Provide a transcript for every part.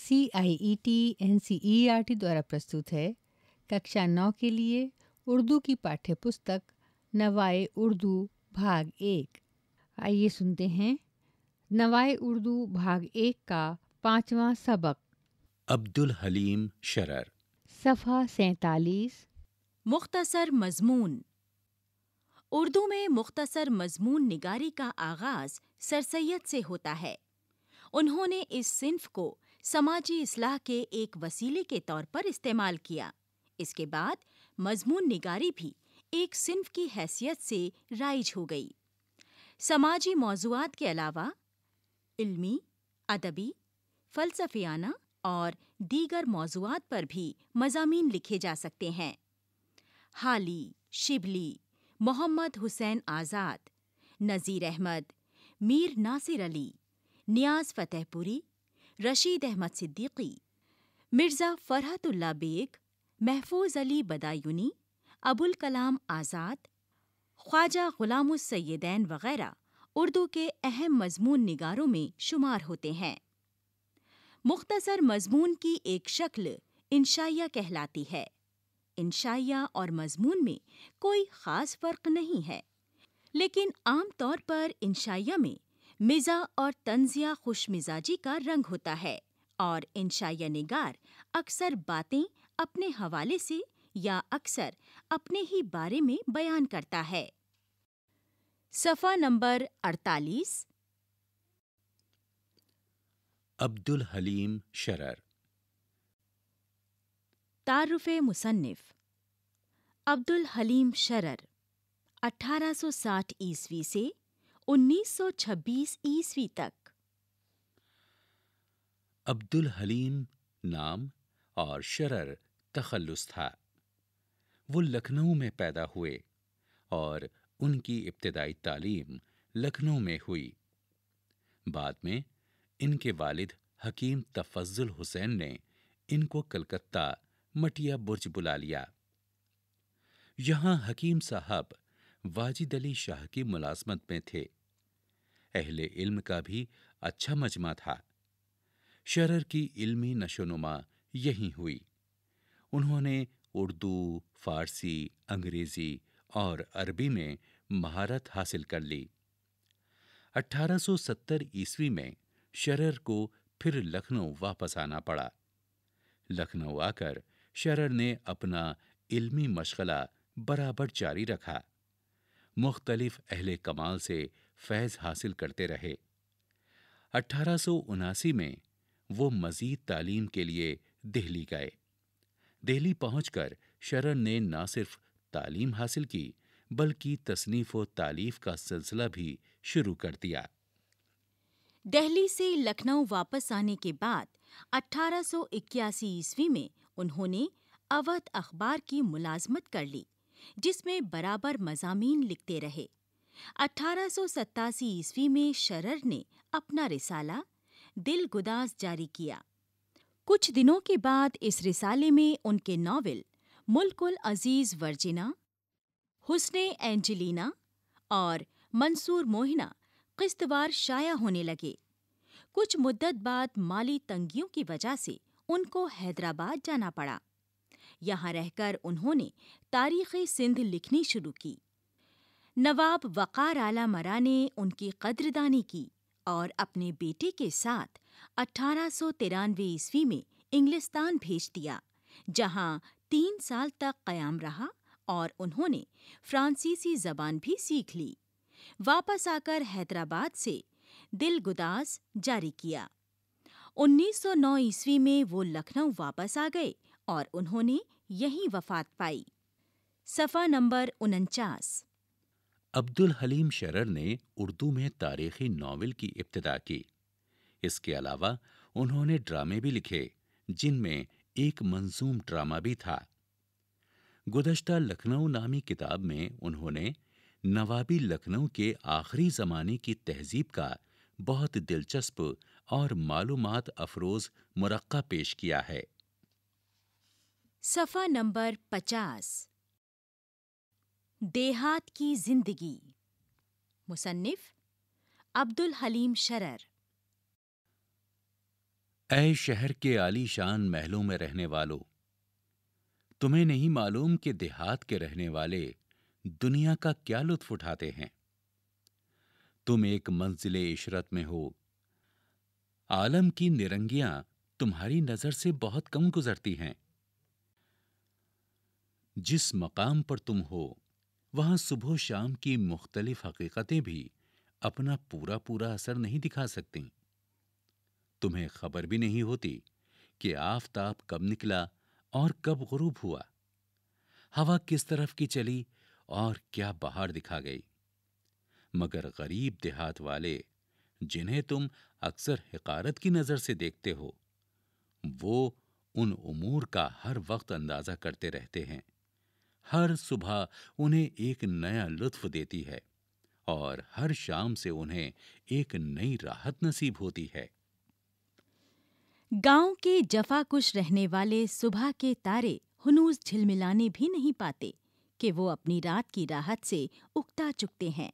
C I E T N C E R T द्वारा प्रस्तुत है कक्षा नौ के लिए उर्दू की पाठ्य पुस्तक नवाए उर्दू भाग एक आइए सुनते हैं नवाए उर्दू भाग एक का पांचवा सबक अब्दुल हलीम शरर सफ़ा सैतालीस मुख्तसर मजमून उर्दू में मुख्तसर मजमून निगारी का आगाज़ सर सैयद से होता है उन्होंने इस सिंफ को समाजी इसलाह के एक वसीले के तौर पर इस्तेमाल किया इसके बाद मजमून निगारी भी एक सिंफ की हैसियत से राइज हो गई समाजी मौजूद के अलावा इल्मी अदबी फलसफियाना और दीगर मौजूद पर भी मजामी लिखे जा सकते हैं हाली शिबली मोहम्मद हुसैन आज़ाद नज़ीर अहमद मीर नासिर अली नियाज फतेहपुरी रशीद अहमद सिद्दीकी मिर्ज़ा फ़रहतुल्ला बेग महफूज अली बदायूनी अबुल कलाम आज़ाद ख्वाजा सैदैन वग़ैरह उर्दू के अहम मजमून निगारों में शुमार होते हैं मुख्तसर मजमून की एक शक्ल इंशाइया कहलाती है इंशाइया और मजमून में कोई ख़ास फ़र्क नहीं है लेकिन आम तौर पर इंशाइया में मिज़ा और तंजिया मिजाजी का रंग होता है और इंशाया निगार अक्सर बातें अपने हवाले से या अक्सर अपने ही बारे में बयान करता है सफ़ा नंबर 48 अब्दुल हलीम शरर तारुफ मुसन्फ अब्दुल हलीम शरर 1860 ईस्वी से 1926 ईस्वी तक अब्दुल हलीम नाम और शरर तखल्लुस था वो लखनऊ में पैदा हुए और उनकी इब्तदाई तालीम लखनऊ में हुई बाद में इनके वालिद हकीम तफजुल हुसैन ने इनको कलकत्ता मटिया बुर्ज बुला लिया यहां हकीम साहब वाजिद अली शाह की मुलाजमत में थे अहले इल्म का भी अच्छा मजमा था शरर की इल्मी नशोनुमा यही हुई उन्होंने उर्दू फारसी अंग्रेज़ी और अरबी में महारत हासिल कर ली 1870 ईस्वी में शरर को फिर लखनऊ वापस आना पड़ा लखनऊ आकर शरर ने अपना इल्मी मशगला बराबर जारी रखा मुख्तलिफ अहल कमाल से फैज़ हासिल करते रहे अट्ठारह में वो मज़ीद तालीम के लिए दिल्ली गए दिल्ली पहुंचकर शरण ने न सिर्फ तालीम हासिल की बल्कि तसनीफ़ व तालीफ का सिलसिला भी शुरू कर दिया दिल्ली से लखनऊ वापस आने के बाद 1881 ईस्वी में उन्होंने अवध अखबार की मुलाजमत कर ली जिसमें बराबर मजामीन लिखते रहे अठारह ईस्वी में शरर ने अपना रिसाला दिल गुदास जारी किया कुछ दिनों के बाद इस रिसाले में उनके नावल मुल्कुल अजीज वर्जिना हुसने एंजलिना और मंसूर मोहिना किस्तवार शाया होने लगे कुछ मुद्दत बाद माली तंगियों की वजह से उनको हैदराबाद जाना पड़ा यहाँ रहकर उन्होंने तारीख़ सिंध लिखनी शुरू की नवाब वक़ार आला मरा ने उनकी कद्रदानी की और अपने बेटे के साथ अठारह ईस्वी में इंग्लिस्तान भेज दिया जहाँ तीन साल तक क़याम रहा और उन्होंने फ्रांसीसी जबान भी सीख ली वापस आकर हैदराबाद से दिल गुदास जारी किया 1909 ईस्वी में वो लखनऊ वापस आ गए और उन्होंने यहीं वफात पाई सफ़ा नंबर उनचास अब्दुल हलीम शरर ने उर्दू में तारीखी नावल की इब्तदा की इसके अलावा उन्होंने ड्रामे भी लिखे जिनमें एक मंजूम ड्रामा भी था गुदश्ता लखनऊ नामी किताब में उन्होंने नवाबी लखनऊ के आखिरी ज़माने की तहजीब का बहुत दिलचस्प और मालूमात अफरोज मुरक्का पेश किया है सफा नंबर पचास देहात की जिंदगी मुसन्फ अब्दुल हलीम शरर ऐ शहर के आलीशान महलों में रहने वालों तुम्हें नहीं मालूम कि देहात के रहने वाले दुनिया का क्या लुत्फ उठाते हैं तुम एक मंजिल इशरत में हो आलम की निरंगियां तुम्हारी नजर से बहुत कम गुजरती हैं जिस मकाम पर तुम हो वहाँ सुबह शाम की मुख्तलिफ हकीकतें भी अपना पूरा पूरा असर नहीं दिखा सकती तुम्हें खबर भी नहीं होती कि आफताब कब निकला और कब गुरूब हुआ हवा किस तरफ की चली और क्या बाहर दिखा गई मगर गरीब देहात वाले जिन्हें तुम अक्सर हकारत की नज़र से देखते हो वो उन उमूर का हर वक्त अंदाज़ा करते रहते हैं हर सुबह उन्हें एक नया लुत्फ देती है और हर शाम से उन्हें एक नई राहत नसीब होती है गांव के जफाकुश रहने वाले सुबह के तारे हनूज झिलमिलाने भी नहीं पाते कि वो अपनी रात की राहत से उगता चुकते हैं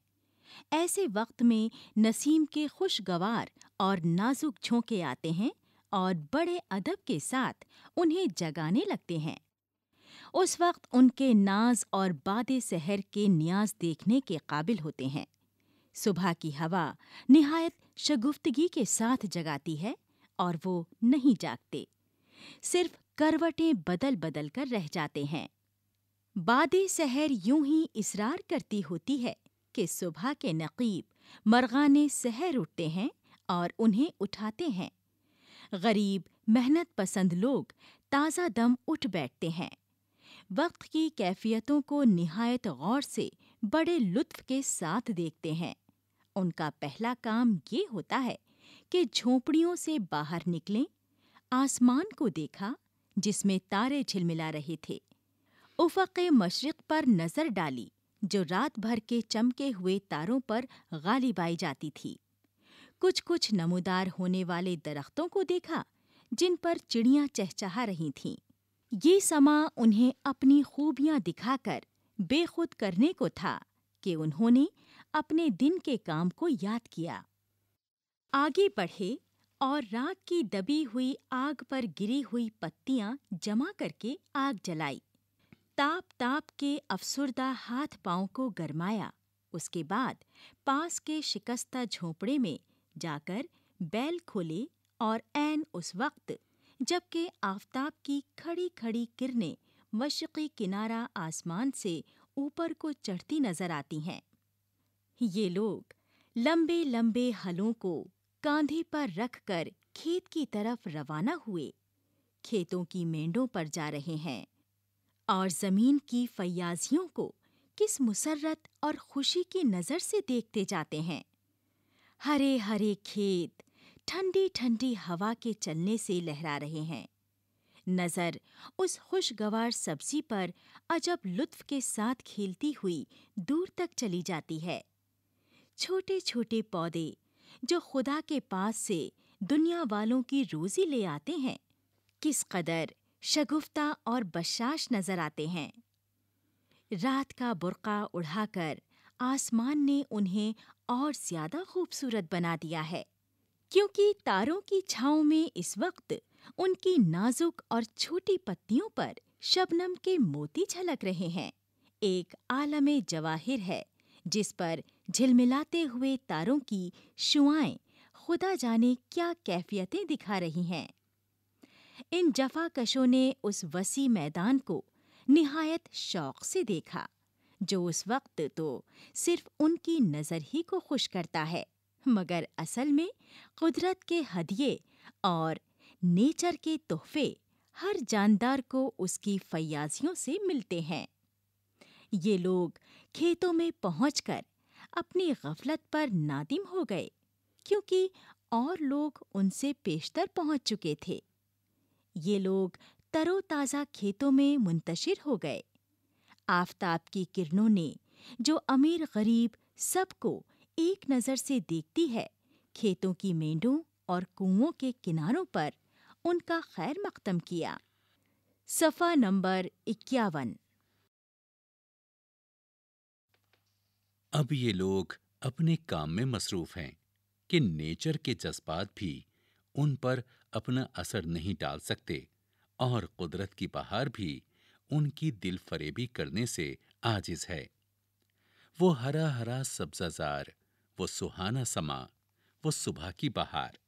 ऐसे वक्त में नसीम के खुशगवार और नाजुक झोंके आते हैं और बड़े अदब के साथ उन्हें जगाने लगते हैं उस वक्त उनके नाज और बाद सहर के न्याज देखने के काबिल होते हैं सुबह की हवा निहायत शगुफ्तगी के साथ जगाती है और वो नहीं जागते सिर्फ करवटें बदल बदल कर रह जाते हैं बाद सहर यूं ही इसरार करती होती है कि सुबह के नकीब मरगाने सहर उठते हैं और उन्हें उठाते हैं गरीब मेहनत पसंद लोग ताज़ा दम उठ बैठते हैं वक्त की कैफियतों को निहायत गौर से बड़े लुत्फ के साथ देखते हैं उनका पहला काम ये होता है कि झोपड़ियों से बाहर निकलें आसमान को देखा जिसमें तारे झिलमिला रहे थे उफक मशरक पर नज़र डाली जो रात भर के चमके हुए तारों पर गाली बाई जाती थी कुछ कुछ नमोदार होने वाले दरख्तों को देखा जिन पर चिड़ियाँ चहचहा रही थीं ये समा उन्हें अपनी खूबियां दिखाकर बेखुद करने को था कि उन्होंने अपने दिन के काम को याद किया आगे बढ़े और राग की दबी हुई आग पर गिरी हुई पत्तियां जमा करके आग जलाई ताप ताप के अफसुरदा हाथ पांव को गरमाया उसके बाद पास के शिकस्ता झोपड़े में जाकर बैल खोले और ऐन उस वक्त जबकि आफताब की खड़ी खड़ी किरणें मशरक़ी किनारा आसमान से ऊपर को चढ़ती नजर आती हैं ये लोग लंबे लंबे हलों को कांधे पर रखकर खेत की तरफ रवाना हुए खेतों की मेंढों पर जा रहे हैं और जमीन की फयाजियों को किस मुसरत और खुशी की नज़र से देखते जाते हैं हरे हरे खेत ठंडी ठंडी हवा के चलने से लहरा रहे हैं नजर उस खुशगवार सब्जी पर अजब लुत्फ के साथ खेलती हुई दूर तक चली जाती है छोटे छोटे पौधे जो खुदा के पास से दुनिया वालों की रोजी ले आते हैं किस कदर शगुफ्ता और बशाश नजर आते हैं रात का बुरका उड़ाकर आसमान ने उन्हें और ज्यादा खूबसूरत बना दिया है क्योंकि तारों की छाओ में इस वक्त उनकी नाजुक और छोटी पत्तियों पर शबनम के मोती झलक रहे हैं एक आलम जवाहिर है जिस पर झिलमिलाते हुए तारों की शुआएं खुदा जाने क्या कैफियतें दिखा रही हैं इन जफाकशों ने उस वसी मैदान को निहायत शौक से देखा जो उस वक्त तो सिर्फ उनकी नज़र ही को खुश करता है मगर असल में कुदरत के हदिये और नेचर के तोहफे हर जानदार को उसकी फयाजियों से मिलते हैं ये लोग खेतों में पहुंचकर अपनी गफलत पर नादिम हो गए क्योंकि और लोग उनसे पेशतर पहुंच चुके थे ये लोग तरोताज़ा खेतों में मुंतशिर हो गए आफ्ताब की किरणों ने जो अमीर गरीब सबको एक नज़र से देखती है खेतों की मेंढों और कुओं के किनारों पर उनका खैर मकदम किया सफ़ा नंबर इक्यावन अब ये लोग अपने काम में मसरूफ हैं कि नेचर के जज्बात भी उन पर अपना असर नहीं डाल सकते और कुदरत की बहार भी उनकी दिल फरेबी करने से आजिज है वो हरा हरा सब्जाजार वो सुहाना समा वो सुबह की बहार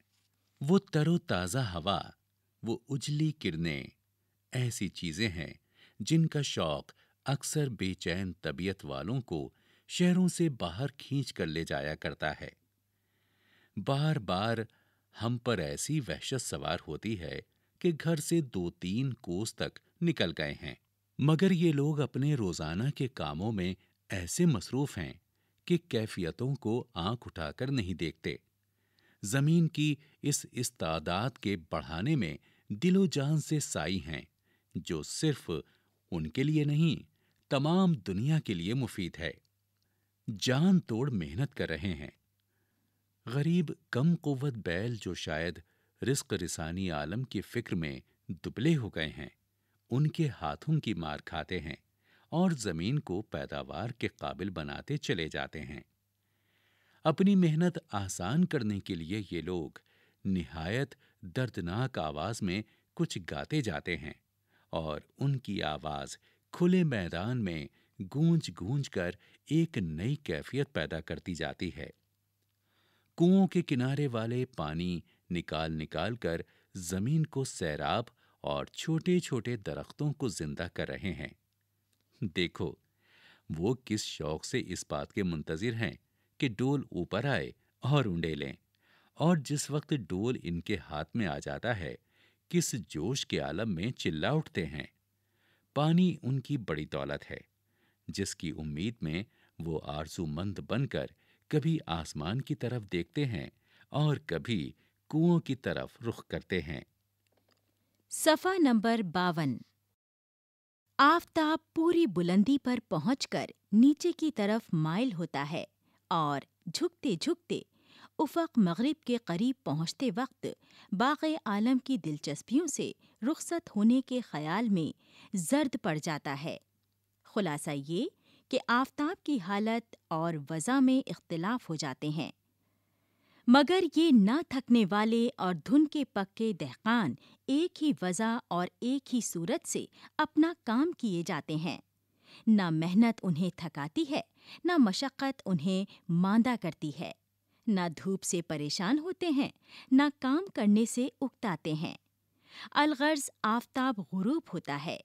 वो तरोताज़ा हवा वो उजली किरणें ऐसी चीज़ें हैं जिनका शौक अक्सर बेचैन तबीयत वालों को शहरों से बाहर खींच कर ले जाया करता है बार बार हम पर ऐसी वहशत सवार होती है कि घर से दो तीन कोस तक निकल गए हैं मगर ये लोग अपने रोजाना के कामों में ऐसे मसरूफ हैं कि कैफियतों को आंख उठाकर नहीं देखते जमीन की इस इस तादाद के बढ़ाने में दिलो जान से साई हैं जो सिर्फ उनके लिए नहीं तमाम दुनिया के लिए मुफीद है जान तोड़ मेहनत कर रहे हैं गरीब कम कुवत बैल जो शायद रिस्क रिसानी आलम की फिक्र में दुबले हो गए हैं उनके हाथों की मार खाते हैं और जमीन को पैदावार के काबिल बनाते चले जाते हैं अपनी मेहनत आसान करने के लिए ये लोग निहायत दर्दनाक आवाज में कुछ गाते जाते हैं और उनकी आवाज खुले मैदान में गूंज गूंज कर एक नई कैफियत पैदा करती जाती है कुओं के किनारे वाले पानी निकाल निकाल कर जमीन को सैराब और छोटे छोटे दरख्तों को जिंदा कर रहे हैं देखो वो किस शौक से इस बात के मुंतजिर हैं कि डोल ऊपर आए और उंडे लें और जिस वक्त डोल इनके हाथ में आ जाता है किस जोश के आलम में चिल्ला उठते हैं पानी उनकी बड़ी दौलत है जिसकी उम्मीद में वो आरजूमंद बनकर कभी आसमान की तरफ देखते हैं और कभी कुओं की तरफ रुख करते हैं सफा नंबर बावन आफताब पूरी बुलंदी पर पहुंचकर नीचे की तरफ माइल होता है और झुकते झुकते उफक मगरिब के करीब पहुंचते वक्त बाग आलम की दिलचस्पियों से रुखसत होने के ख्याल में जर्द पड़ जाता है खुलासा ये कि आफ्ताब की हालत और वज़ा में इख्तलाफ हो जाते हैं मगर ये ना थकने वाले और धुन के पक्के दहकान एक ही वजह और एक ही सूरत से अपना काम किए जाते हैं ना मेहनत उन्हें थकाती है ना मशक्क़त उन्हें मांदा करती है ना धूप से परेशान होते हैं ना काम करने से उकताते हैं अलगर्ज आफताब गुरूब होता है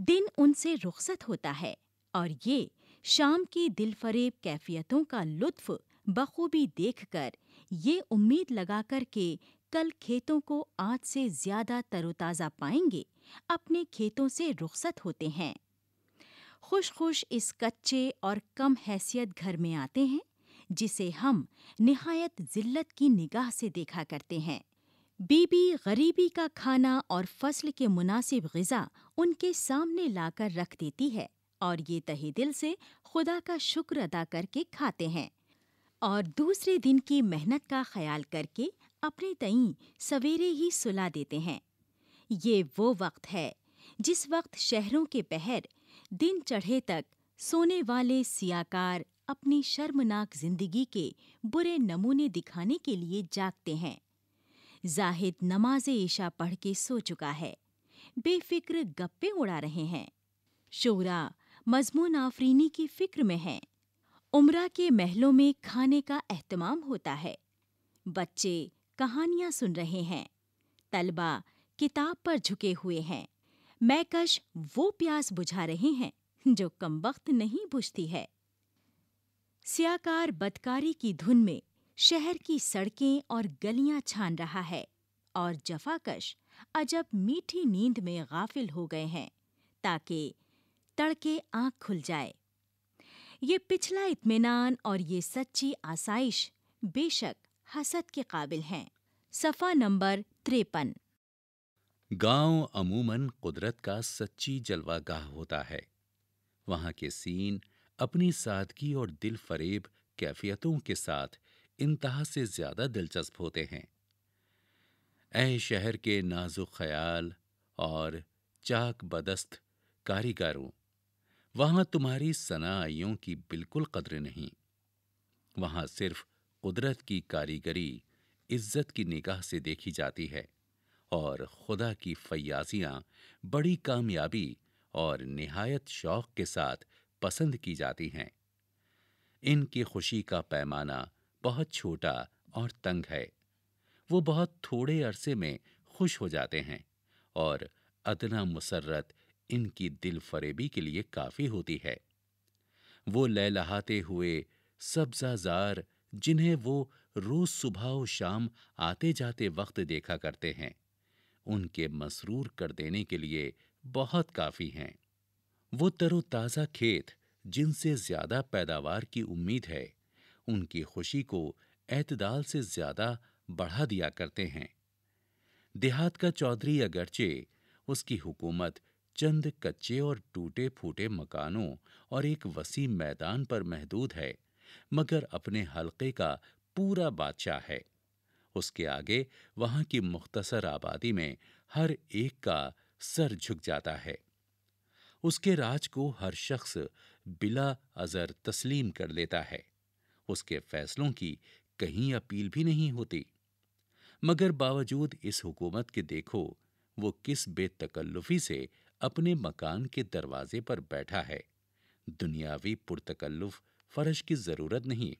दिन उनसे रुखसत होता है और ये शाम की दिलफरेब कैफियतों का लुत्फ़ बखूबी देखकर ये उम्मीद लगाकर के कल खेतों को आज से ज्यादा तरोताज़ा पाएंगे अपने खेतों से रुखसत होते हैं खुश खुश इस कच्चे और कम हैसियत घर में आते हैं जिसे हम नहायत जिल्लत की निगाह से देखा करते हैं बीबी गरीबी का खाना और फसल के मुनासिब गज़ा उनके सामने लाकर रख देती है और ये तहे दिल से खुदा का शुक्र अदा करके खाते हैं और दूसरे दिन की मेहनत का ख्याल करके अपने तई सवेरे ही सुला देते हैं ये वो वक्त है जिस वक्त शहरों के पहर दिन चढ़े तक सोने वाले सियाकार अपनी शर्मनाक जिंदगी के बुरे नमूने दिखाने के लिए जागते हैं जाहिद नमाज ईशा पढ़ के सो चुका है बेफिक्र गप्पे उड़ा रहे हैं शोरा मजमून आफरीनी की फिक्र में है उमरा के महलों में खाने का अहतमाम होता है बच्चे कहानियां सुन रहे हैं तलबा किताब पर झुके हुए हैं मैकश वो प्यास बुझा रहे हैं जो कम वक्त नहीं बुझती है सियाकार बदकारी की धुन में शहर की सड़कें और गलियां छान रहा है और जफाकश अजब मीठी नींद में गाफिल हो गए हैं ताकि तड़के आंख खुल जाए ये पिछला इत्मीनान और ये सच्ची आसाइश बेशक हसद के काबिल हैं सफ़ा नंबर त्रेपन गांव अमूमन कुदरत का सच्ची जलवागाह होता है वहां के सीन अपनी सादगी और दिल फरेब कैफियतों के साथ इंतहा से ज्यादा दिलचस्प होते हैं ऐ शहर के नाजुक ख्याल और चाक बदस्त कारीगरों वहां तुम्हारी सनाइयों की बिल्कुल कदर नहीं वहां सिर्फ कुदरत की कारीगरी इज्जत की निगाह से देखी जाती है और खुदा की फैयाजियां बड़ी कामयाबी और निहायत शौक के साथ पसंद की जाती हैं इनकी खुशी का पैमाना बहुत छोटा और तंग है वो बहुत थोड़े अरसे में खुश हो जाते हैं और अदना मुसरत इनकी दिल फरेबी के लिए काफी होती है वो लहलहाते हुए सब्जाजार जिन्हें वो रोज सुबह और शाम आते जाते वक्त देखा करते हैं उनके मसरूर कर देने के लिए बहुत काफी हैं वो तरोताज़ा खेत जिनसे ज्यादा पैदावार की उम्मीद है उनकी खुशी को एतदाल से ज्यादा बढ़ा दिया करते हैं देहात का चौधरी अगरचे उसकी हुकूमत चंद कच्चे और टूटे फूटे मकानों और एक वसी मैदान पर महदूद है मगर अपने हलके का पूरा बादशाह है उसके आगे वहां की मुख्तसर आबादी में हर एक का सर झुक जाता है उसके राज को हर शख्स बिला अजर तस्लीम कर लेता है उसके फैसलों की कहीं अपील भी नहीं होती मगर बावजूद इस हुकूमत के देखो वो किस बेतकल्लुफी से अपने मकान के दरवाजे पर बैठा है दुनियावी पुरतकल्लुफ फर्श की जरूरत नहीं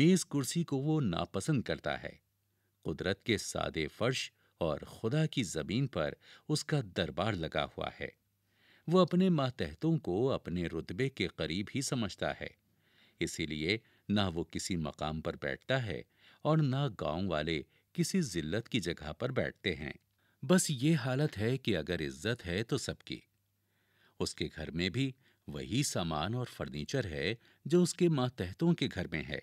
मेज कुर्सी को वो नापसंद करता है कुदरत के सादे फर्श और खुदा की जमीन पर उसका दरबार लगा हुआ है वो अपने मातहतों को अपने रुतबे के करीब ही समझता है इसीलिए ना वो किसी मकाम पर बैठता है और ना गांव वाले किसी जिल्लत की जगह पर बैठते हैं बस ये हालत है कि अगर इज्जत है तो सबकी उसके घर में भी वही सामान और फर्नीचर है जो उसके मातहतों के घर में है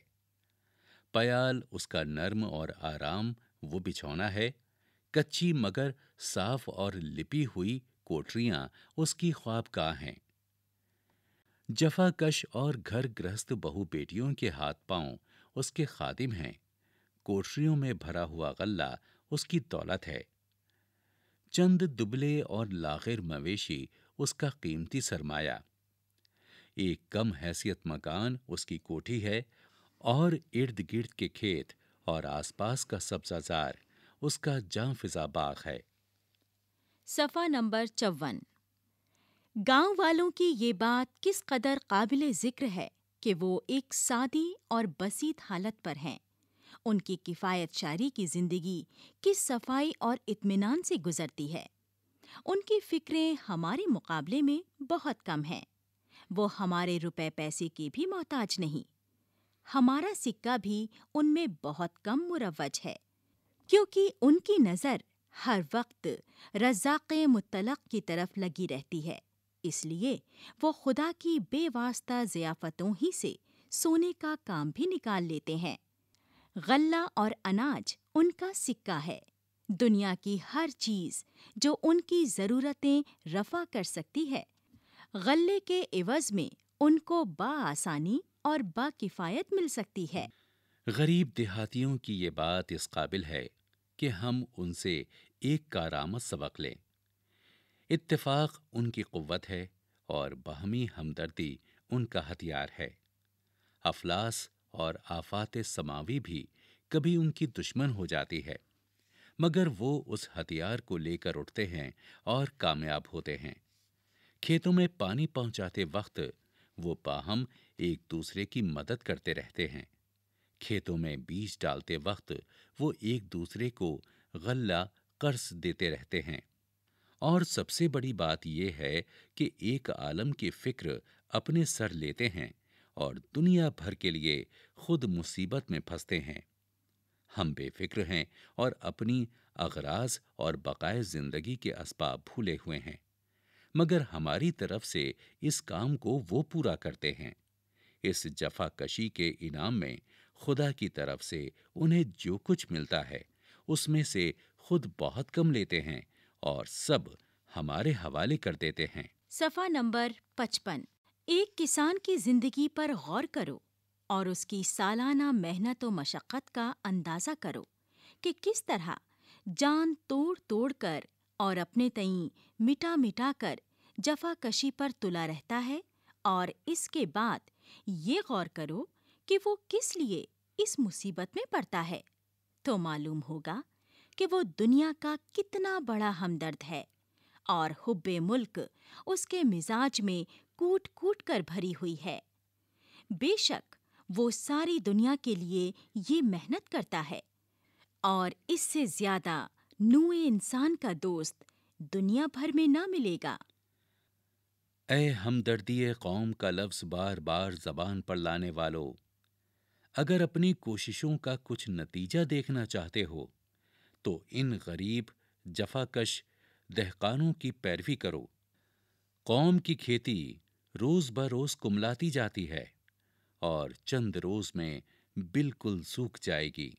पयाल उसका नर्म और आराम वो बिछौना है कच्ची मगर साफ और लिपी हुई कोठरियां उसकी ख्वाब का हैं जफाकश और घर ग्रस्त बहु बेटियों के हाथ पांव उसके खादिम हैं कोठरियों में भरा हुआ गल्ला उसकी दौलत है चंद दुबले और लाखिर मवेशी उसका कीमती सरमाया एक कम हैसियत मकान उसकी कोठी है और इर्द गिर्द के खेत और आसपास का सब्जाजार उसका फिज़ा बाग है सफा नंबर चौवन गांव वालों की ये बात किस कदर काबिल जिक्र है कि वो एक सादी और बसीत हालत पर हैं उनकी किफ़ायत शारी की ज़िंदगी किस सफाई और इत्मीनान से गुजरती है उनकी फ़िक्रें हमारे मुकाबले में बहुत कम हैं वो हमारे रुपए पैसे की भी मोहताज नहीं हमारा सिक्का भी उनमें बहुत कम मुरवज है क्योंकि उनकी नज़र हर वक्त रज़ाक मुतलक की तरफ लगी रहती है इसलिए वो खुदा की बेवास्ता ज़ियाफ़तों ही से सोने का काम भी निकाल लेते हैं गल्ला और अनाज उनका सिक्का है दुनिया की हर चीज जो उनकी ज़रूरतें रफा कर सकती है गल्ले के एवज में उनको बासानी और बाकिफ़ायत मिल सकती है गरीब देहातियों की ये बात इस काबिल है कि हम उनसे एक कारामत सबक लें इत्तेफाक उनकी कुव्वत है और बहमी हमदर्दी उनका हथियार है अफलास और आफात समावी भी कभी उनकी दुश्मन हो जाती है मगर वो उस हथियार को लेकर उठते हैं और कामयाब होते हैं खेतों में पानी पहुंचाते वक्त वो पाहम एक दूसरे की मदद करते रहते हैं खेतों में बीज डालते वक्त वो एक दूसरे को गल्ला कर्ज देते रहते हैं और सबसे बड़ी बात यह है कि एक आलम की फिक्र अपने सर लेते हैं और दुनिया भर के लिए खुद मुसीबत में फंसते हैं हम बेफिक्र हैं और अपनी अगराज और बकाए जिंदगी के असबाब भूले हुए हैं मगर हमारी तरफ से इस काम को वो पूरा करते हैं इस जफाकशी के इनाम में खुदा की तरफ से उन्हें जो कुछ मिलता है उसमें से खुद बहुत कम लेते हैं और सब हमारे हवाले कर देते हैं सफा नंबर पचपन एक किसान की जिंदगी पर गौर करो और उसकी सालाना मेहनत और मशक्क़त का अंदाज़ा करो कि किस तरह जान तोड़ तोड़ कर और अपने तई मिटा मिटा कर जफाकशी पर तुला रहता है और इसके बाद ये गौर करो कि वो किस लिए इस मुसीबत में पड़ता है तो मालूम होगा कि वो दुनिया का कितना बड़ा हमदर्द है और हुब्बे मुल्क उसके मिजाज में कूट कूट कर भरी हुई है बेशक वो सारी दुनिया के लिए ये मेहनत करता है और इससे ज्यादा नुए इंसान का दोस्त दुनिया भर में ना मिलेगा ऐ हमदर्दी कौम का लफ्ज बार बार जबान पर लाने वालों अगर अपनी कोशिशों का कुछ नतीजा देखना चाहते हो तो इन गरीब जफाकश दहकानों की पैरवी करो कौम की खेती रोज ब रोज कुमलाती जाती है और चंद रोज में बिल्कुल सूख जाएगी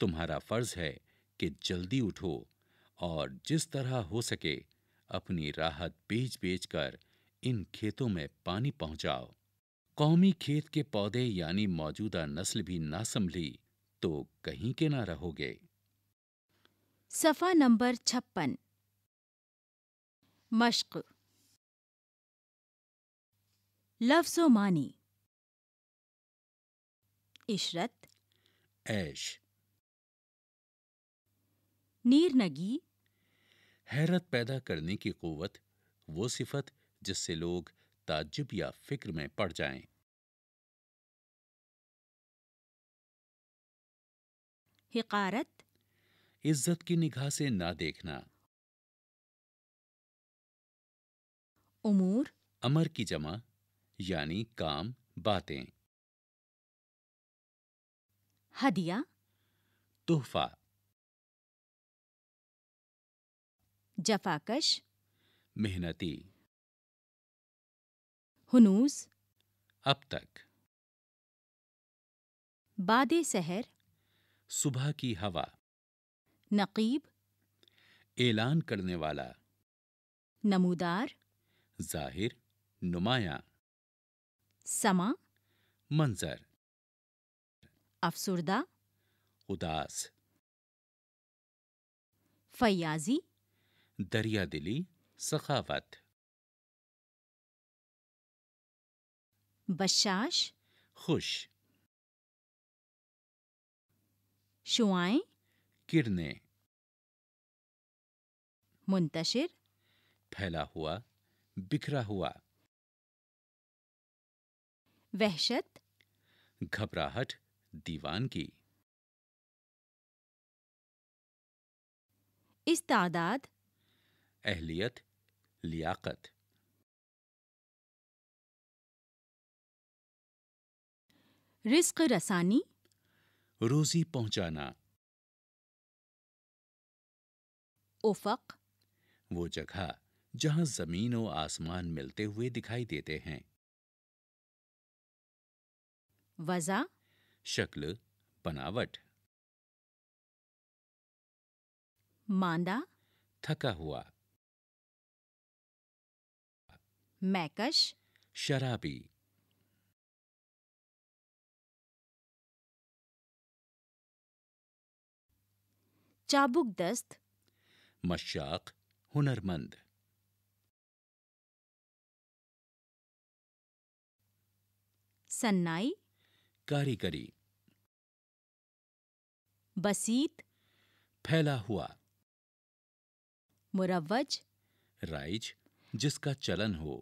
तुम्हारा फर्ज है कि जल्दी उठो और जिस तरह हो सके अपनी राहत बेच बेच कर इन खेतों में पानी पहुंचाओ कौमी खेत के पौधे यानी मौजूदा नस्ल भी ना संभली तो कहीं के ना रहोगे सफा नंबर छप्पन मश्क लफ्जो मानी इशरत ऐश नीरनगी हैरत पैदा करने की कुवत वो सिफत जिससे लोग ताज्जुब या फिक्र में पड़ जाएं। हिकारत इज्जत की निगाह से ना देखना उमूर अमर की जमा यानी काम बातें हदिया तोहफा जफाकश मेहनती हनूस अब तक बाद सहर सुबह की हवा नकीब ऐलान करने वाला नमूदार जाहिर नुमाया समा मंजर अफसरदा उदास फयाजी दरिया दिली सखावत बशाश खुश शुआएं किरने मुंतशिर फैला हुआ बिखरा हुआ वहशत घबराहट दीवान इस इस्तादाद अहलियत लियाकत रिस्क रसानी रोजी पहुंचाना उफक वो जगह जहां जमीन और आसमान मिलते हुए दिखाई देते हैं वज़ा शक्ल बनावट मांदा थका हुआ मैकश शराबी चाबुक दस्त मशाक हुनरमंद सन्नाई कारीगरी बसीत फैला हुआ मुरवज राइज जिसका चलन हो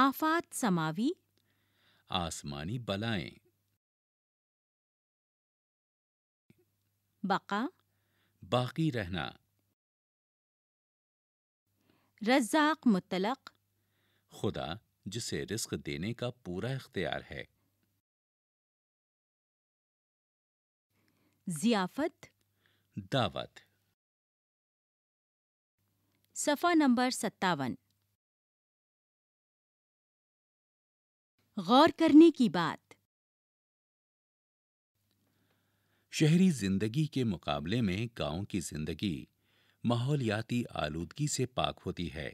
आफात समावी आसमानी बलाएं बका बाकी रहना रज्जाक मुतलक खुदा जिसे रिस्क देने का पूरा इख्तियार है जियाफत दावत सफा नंबर सत्तावन गौर करने की बात शहरी जिंदगी के मुकाबले में गांव की जिंदगी माहौलियाती आलूदगी से पाक होती है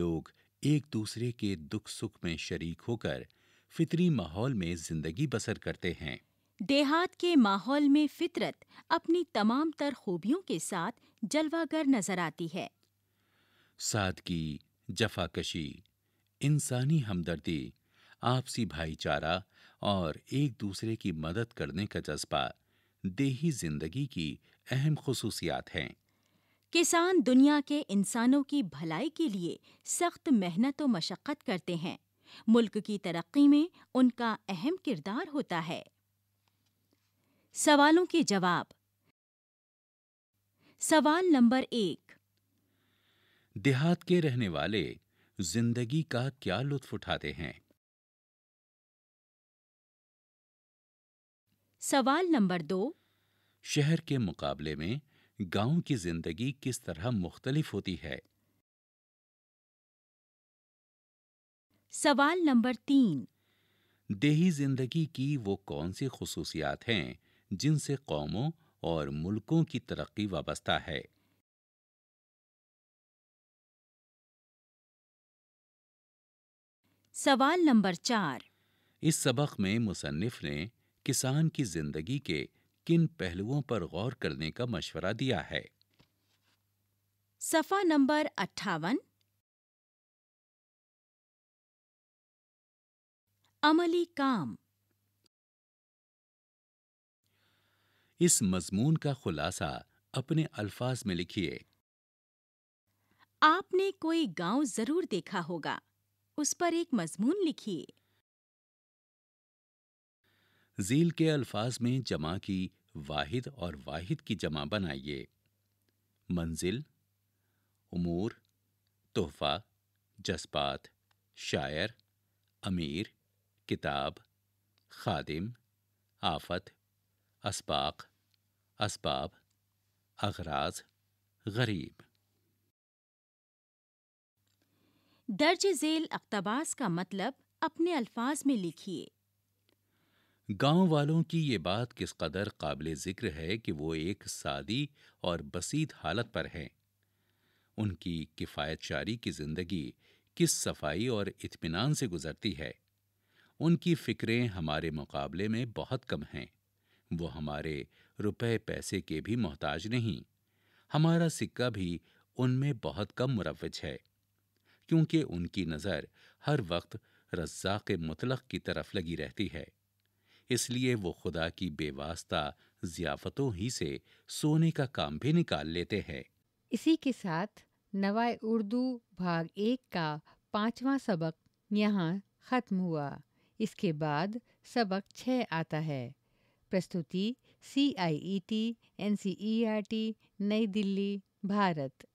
लोग एक दूसरे के दुख सुख में शरीक होकर फितरी माहौल में जिंदगी बसर करते हैं देहात के माहौल में फितरत अपनी तमाम तर खूबियों के साथ जलवागर नजर आती है सादगी जफाकशी इंसानी हमदर्दी आपसी भाईचारा और एक दूसरे की मदद करने का जज्बा देही जिंदगी की अहम खसूसियात हैं किसान दुनिया के इंसानों की भलाई के लिए सख्त मेहनत और मशक्क़त करते हैं मुल्क की तरक्की में उनका अहम किरदार होता है सवालों के जवाब सवाल नंबर एक देहात के रहने वाले जिंदगी का क्या लुत्फ उठाते हैं सवाल नंबर दो शहर के मुकाबले में गांव की जिंदगी किस तरह मुख्तलिफ होती है सवाल नंबर तीन देही जिंदगी की वो कौन सी खसूसियात हैं जिनसे कौमों और मुल्कों की तरक्की वाबस्ता है सवाल नंबर चार इस सबक में मुसन्फ ने किसान की जिंदगी के किन पहलुओं पर गौर करने का मशवरा दिया है सफा नंबर अट्ठावन अमली काम इस मजमून का खुलासा अपने अल्फाज में लिखिए आपने कोई गांव जरूर देखा होगा उस पर एक मजमून लिखिए जील के अल्फाज में जमा की वाहिद और वाहिद की जमा बनाइए मंजिल उमूर तोहफा जज्बात शायर अमीर किताब खादिम आफत असबाक असबाब अगराज गरीब दर्ज झेल अकतबास का मतलब अपने अल्फाज में लिखिए गांव वालों की ये बात किस कदर काबिल जिक्र है कि वो एक सादी और बसीत हालत पर हैं उनकी किफ़ायत की ज़िंदगी किस सफाई और इत्मीनान से गुजरती है उनकी फ़िक्रें हमारे मुकाबले में बहुत कम हैं वो हमारे रुपए पैसे के भी मोहताज नहीं हमारा सिक्का भी उनमें बहुत कम मुरवज है क्योंकि उनकी नज़र हर वक्त रज़ाक मुतलक की तरफ लगी रहती है इसलिए वो खुदा की बेवास्ता जियाफतों ही से सोने का काम भी निकाल लेते हैं इसी के साथ नवाए उर्दू भाग एक का पांचवा सबक यहाँ ख़त्म हुआ इसके बाद सबक छः आता है प्रस्तुति C I E T N C E R T Nai Delhi Bharat